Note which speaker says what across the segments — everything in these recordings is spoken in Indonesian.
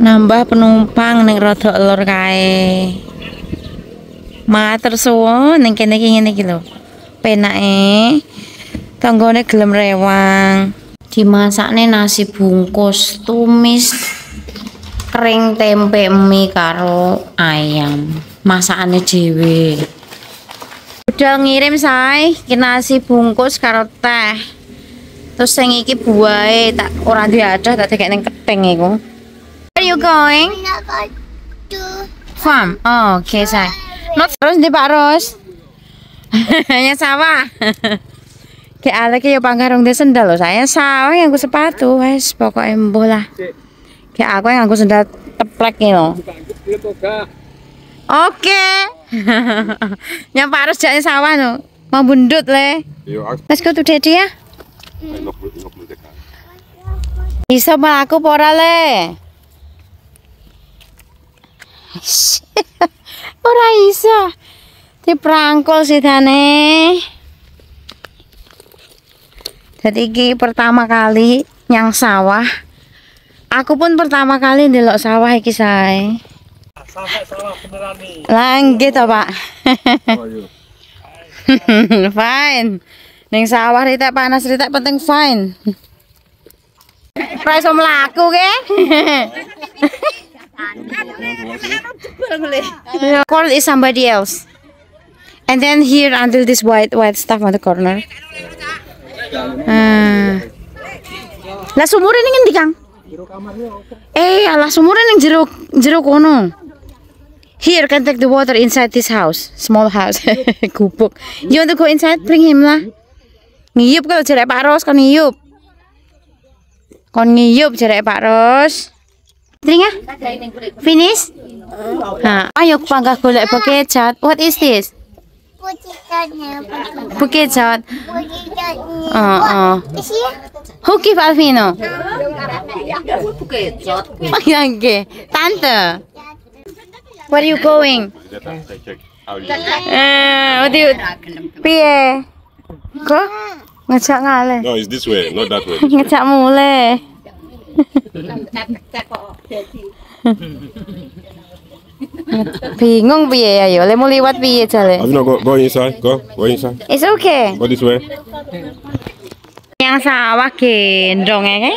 Speaker 1: nambah penumpang neng rodok lor kae matur suwun neng kene iki ngene iki lho penake tanggone gelem rewang nih nasi bungkus tumis kering tempe mie karo ayam masakane dhewe udah ngirim say nasi bungkus karo teh terus yang iki buahe tak ora diadah tak dekek keting kething ya you going? Farm. Oh, okay, say. Not terus di Pak Ros. Hanya sawah. Kayak ala ki yo panggarung de sendal lho. Saya sawah yang aku sepatu, wes pokoknya mbuh lah. Kayak aku yang aku sendal teplek ini loh. Oke. Okay. Ya, Pak harus jadi sawah loh. Mau bundut le. Iya, Let's go to daddy ya. Bisa aku pora le. Ora iso. sih Dane Jadi ini pertama kali yang sawah. Aku pun pertama kali di sawah sawah beneran say Pak. Oh, iya. fine. neng sawah rita panas rita penting fine. Price om laku, ke? Coral is somebody else. And then here until this white white stuff on the corner. Ah. Lah sumure ini ngendi Kang? Eh, alah sumure yang jeruk jeruk kono. Here can take the water inside this house, small house. Kubuk. You want to go inside? Bring him lah. Ngiyup kalau jerek Pak Ros kan ngiyup. Kon ngiyup jerek Pak Ros. Dringa? Ah? Finish? Ha. ayo panggah gulai bukit cat. What is this? Poket cat. Oh, oh. Who give Alvino? Oh, Tante. Where are you going? Uh, what do you... Pie. Kok Ngecak ngale. No, it's this way, not that way. Ngecak mule. Bingung piye ya yo, lemu liwat piye jale. Abi no go go inside, go go inside. It's okay. Go this way. Yang sawah gendong ya kan?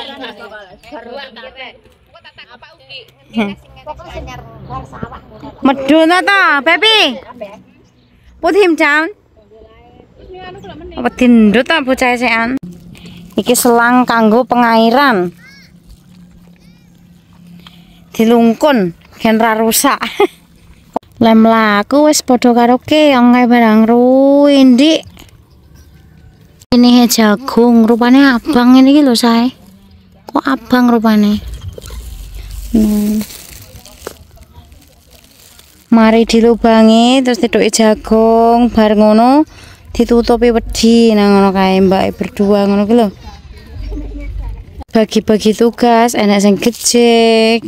Speaker 1: Meduna ta, Pepi. Put him down. Apa tindut ta bocah sean? Iki selang kanggo pengairan dilungkun gen rusak lem laku wis padha karo keong barang ruin di ini jagung rupanya abang ini lho say kok abang rupanya hmm. mari dilubangi terus tidur jagung bar ngono ditutupi wedi nah ngono kayak mbak berdua ngono gitu bagi-bagi tugas enak yang kecil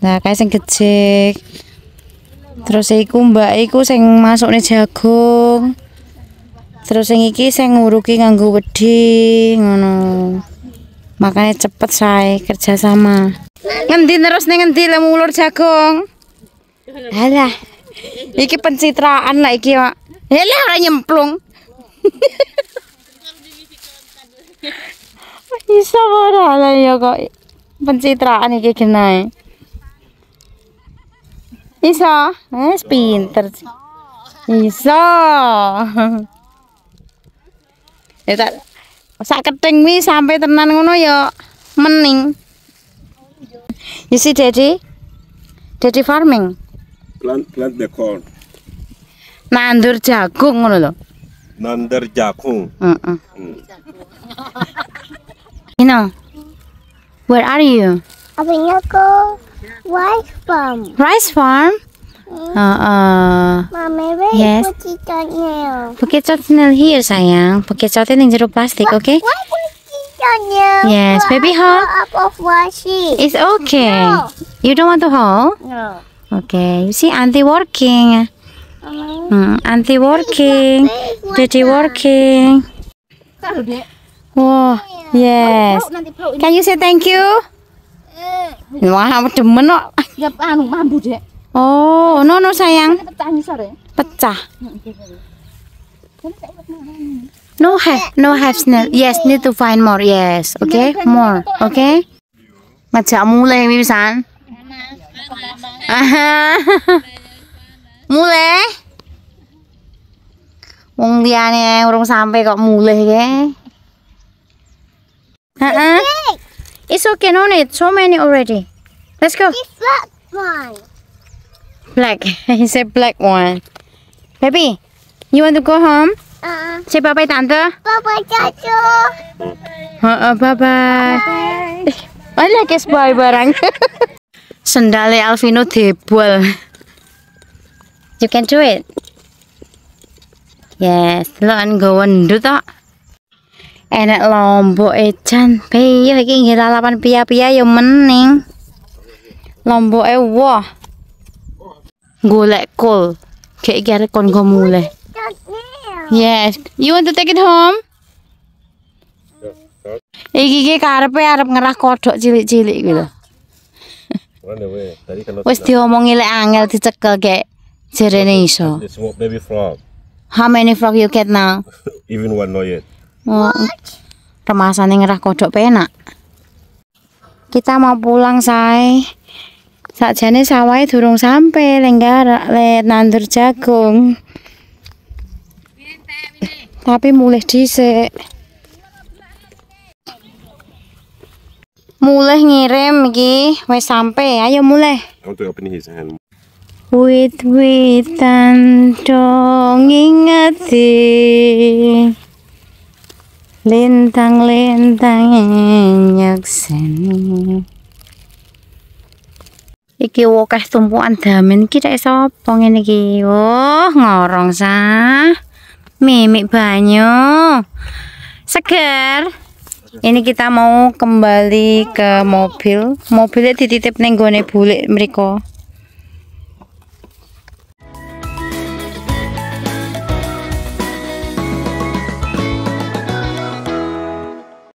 Speaker 1: nah kayak sing gejek terus iku mbak iku sing masuk nih jagung terus sing iki sing nguruki nganggu wedi ngono makanya cepet saya kerja sama ngendi terus nih ngendi lemu ulur jagung alah iki pencitraan lah iki pak alah eh, ora nyemplung Iso ora ya kok pencitraan iki genai. Isa. Yes, eh, pinter. Isa. Ya tak sak keting sampai tenan ngono ya mening. isi ya, jadi, jadi farming. Plant plant the corn. Nandur jagung ngono lho. Nandur jagung. Heeh. Hmm. you Where are you? Abang aku rice farm. Rice farm? Hmm. Uh, uh. Mama, where yes. is Bukit Chotnil? Bukit Chotnil here, sayang. Bukit Chotnil yang jeruk plastik, oke? Okay? Why Chotnil? Yes, well, baby hole. Up of It's okay. No. You don't want to haul? No. Okay, you see, auntie working. Um, hmm, auntie working. Daddy working. Wow, yes. Can you say thank you? Wah, demen kok. Ya anu mambu, Dek. Oh, no no sayang. Pecah ngisor Pecah. Hmm, no have, no have snail. Yes, need to find more. Yes, okay, iya, iya, more, iya, okay. Macam mulai Aha. mulai. Wong dia liane urung sampai kok mulai ya. Heeh. It's okay, no need. So many already. Let's go. It's black one. Black. he said black one. Baby, you want to go home? Uh. Say uh-uh, bye bye, Tante. Bye bye, Chacho. Uh, uh, bye bye. like kes bye barang. Sendale Alvino tebal. You can do it. Yes, lo an go on do that. enek lombok ejan piye iki nggih lalapan piye-piye ya mening lombok e wah golek kol kek iki arek kon go mule yes you want to take it home iki iki karepe arep ngerah kodok cilik-cilik iki lho Wes diomongi lek angel dicekel kek jerene iso. How many frog you get now? Even one not yet. remasan yang ngerah kodok penak kita mau pulang say saat jani sawai durung sampai lenggar le nandur jagung tapi mulai dhisik mulai ngirim iki wis sampai ayo mulai wit-witan dong ingeti lintang-lintang enyek seni iki wakah tumpuan damen kita esopong sapa iki oh ngorong sah mimik banyu seger ini kita mau kembali ke mobil mobilnya dititip neng gone bulik mereka